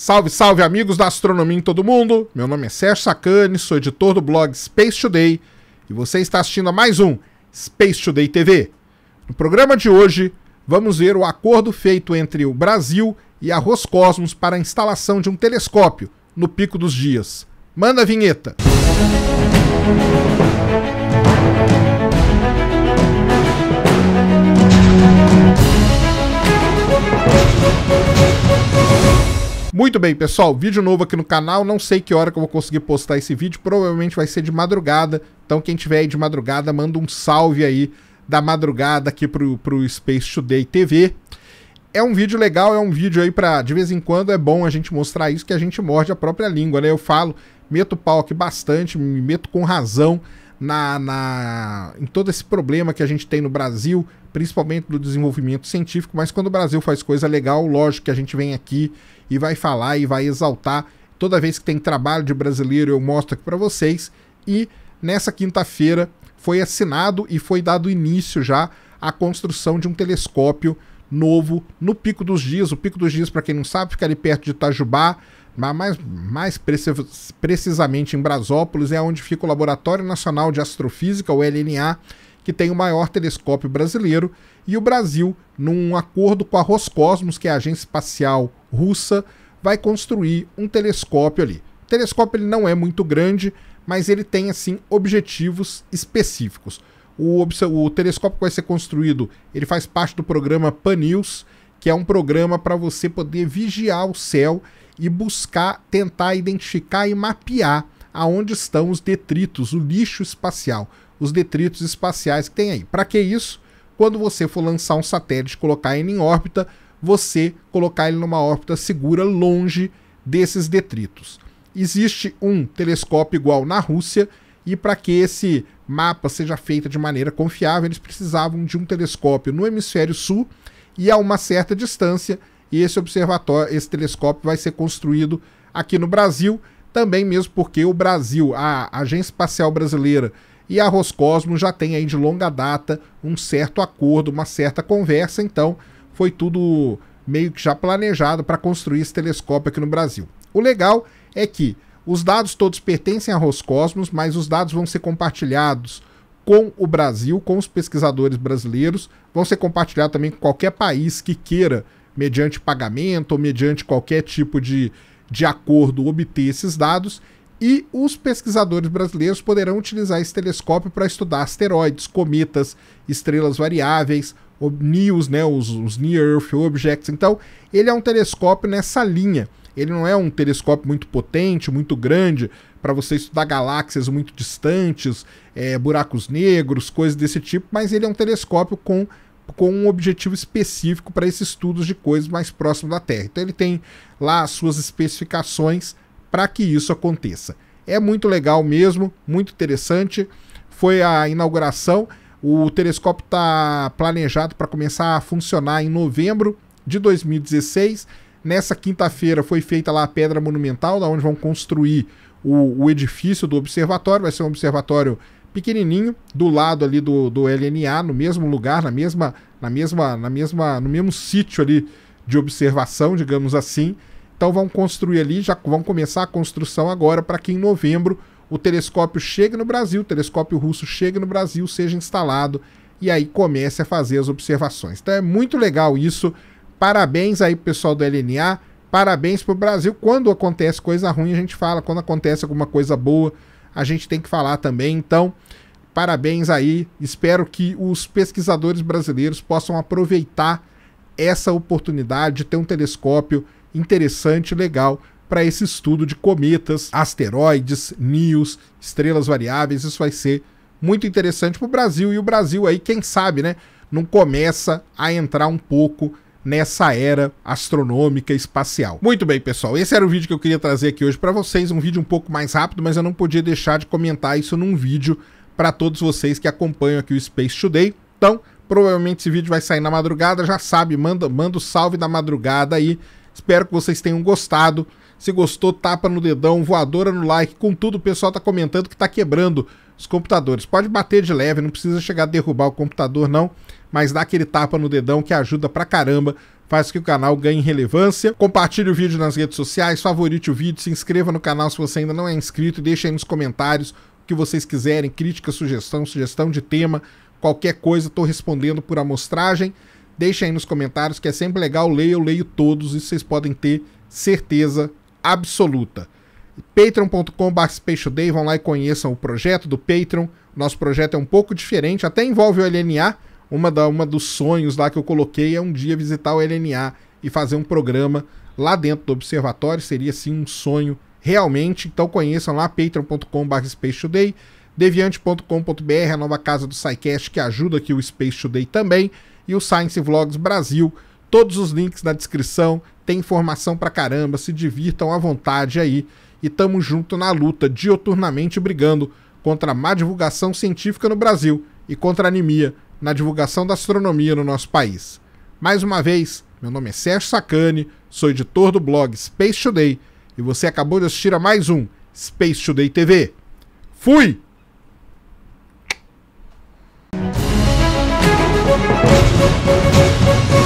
Salve, salve, amigos da astronomia em todo mundo. Meu nome é Sérgio Sacani, sou editor do blog Space Today e você está assistindo a mais um Space Today TV. No programa de hoje, vamos ver o acordo feito entre o Brasil e a Roscosmos para a instalação de um telescópio no Pico dos Dias. Manda a vinheta. Música Muito bem, pessoal, vídeo novo aqui no canal, não sei que hora que eu vou conseguir postar esse vídeo, provavelmente vai ser de madrugada, então quem tiver aí de madrugada, manda um salve aí da madrugada aqui pro, pro Space Today TV. É um vídeo legal, é um vídeo aí pra, de vez em quando é bom a gente mostrar isso, que a gente morde a própria língua, né? Eu falo, meto pau aqui bastante, me meto com razão, na, na, em todo esse problema que a gente tem no Brasil, principalmente do desenvolvimento científico, mas quando o Brasil faz coisa legal, lógico que a gente vem aqui e vai falar e vai exaltar. Toda vez que tem trabalho de brasileiro, eu mostro aqui para vocês. E nessa quinta-feira foi assinado e foi dado início já à construção de um telescópio novo no Pico dos Dias. O Pico dos Dias, para quem não sabe, fica ali perto de Itajubá mas mais, mais precis, precisamente em Brasópolis, é onde fica o Laboratório Nacional de Astrofísica, o LNA, que tem o maior telescópio brasileiro, e o Brasil, num acordo com a Roscosmos, que é a agência espacial russa, vai construir um telescópio ali. O telescópio ele não é muito grande, mas ele tem assim objetivos específicos. O, o telescópio que vai ser construído, ele faz parte do programa Panils, que é um programa para você poder vigiar o céu e buscar, tentar identificar e mapear aonde estão os detritos, o lixo espacial, os detritos espaciais que tem aí. Para que isso? Quando você for lançar um satélite, colocar ele em órbita, você colocar ele numa órbita segura longe desses detritos. Existe um telescópio igual na Rússia e para que esse mapa seja feito de maneira confiável, eles precisavam de um telescópio no hemisfério sul e a uma certa distância esse observatório, esse telescópio vai ser construído aqui no Brasil, também mesmo porque o Brasil, a Agência Espacial Brasileira e a Roscosmos já tem aí de longa data um certo acordo, uma certa conversa, então foi tudo meio que já planejado para construir esse telescópio aqui no Brasil. O legal é que os dados todos pertencem à Roscosmos, mas os dados vão ser compartilhados com o Brasil, com os pesquisadores brasileiros, vão ser compartilhados também com qualquer país que queira, mediante pagamento ou mediante qualquer tipo de, de acordo, obter esses dados. E os pesquisadores brasileiros poderão utilizar esse telescópio para estudar asteroides, cometas, estrelas variáveis, NEOs, né, os, os Near Earth Objects. Então, ele é um telescópio nessa linha ele não é um telescópio muito potente, muito grande, para você estudar galáxias muito distantes, é, buracos negros, coisas desse tipo, mas ele é um telescópio com, com um objetivo específico para esses estudos de coisas mais próximas da Terra. Então ele tem lá as suas especificações para que isso aconteça. É muito legal mesmo, muito interessante. Foi a inauguração. O telescópio está planejado para começar a funcionar em novembro de 2016 Nessa quinta-feira foi feita lá a pedra monumental, da onde vão construir o, o, edifício do observatório. Vai ser um observatório pequenininho, do lado ali do, do LNA, no mesmo lugar, na mesma, na mesma, na mesma, no mesmo sítio ali de observação, digamos assim. Então vão construir ali, já vão começar a construção agora para que em novembro o telescópio chegue no Brasil, o telescópio russo chegue no Brasil, seja instalado e aí comece a fazer as observações. Então é muito legal isso. Parabéns aí pro pessoal do LNA, parabéns pro Brasil. Quando acontece coisa ruim, a gente fala, quando acontece alguma coisa boa, a gente tem que falar também. Então, parabéns aí. Espero que os pesquisadores brasileiros possam aproveitar essa oportunidade de ter um telescópio interessante, legal para esse estudo de cometas, asteroides, nios, estrelas variáveis. Isso vai ser muito interessante para o Brasil e o Brasil aí, quem sabe, né, não começa a entrar um pouco nessa era astronômica espacial. Muito bem, pessoal, esse era o vídeo que eu queria trazer aqui hoje para vocês, um vídeo um pouco mais rápido, mas eu não podia deixar de comentar isso num vídeo para todos vocês que acompanham aqui o Space Today. Então, provavelmente esse vídeo vai sair na madrugada, já sabe, manda, manda o salve da madrugada aí Espero que vocês tenham gostado. Se gostou, tapa no dedão, voadora no like. Contudo, o pessoal tá comentando que tá quebrando os computadores. Pode bater de leve, não precisa chegar a derrubar o computador, não. Mas dá aquele tapa no dedão que ajuda pra caramba. Faz que o canal ganhe relevância. Compartilhe o vídeo nas redes sociais, favorite o vídeo, se inscreva no canal se você ainda não é inscrito. Deixe aí nos comentários o que vocês quiserem, crítica, sugestão, sugestão de tema, qualquer coisa, estou respondendo por amostragem deixa aí nos comentários, que é sempre legal ler, eu leio todos e vocês podem ter certeza absoluta. patreon.com.br, vão lá e conheçam o projeto do Patreon. Nosso projeto é um pouco diferente, até envolve o LNA. Uma, da, uma dos sonhos lá que eu coloquei é um dia visitar o LNA e fazer um programa lá dentro do observatório. Seria sim um sonho realmente. Então conheçam lá patreon.com.br deviante.com.br, a nova casa do SciCast que ajuda aqui o Space Today também e o Science Vlogs Brasil. Todos os links na descrição, tem informação pra caramba, se divirtam à vontade aí. E tamo junto na luta, dioturnamente brigando contra a má divulgação científica no Brasil e contra a anemia na divulgação da astronomia no nosso país. Mais uma vez, meu nome é Sérgio Sacani, sou editor do blog Space Today e você acabou de assistir a mais um Space Today TV. Fui! Thank you.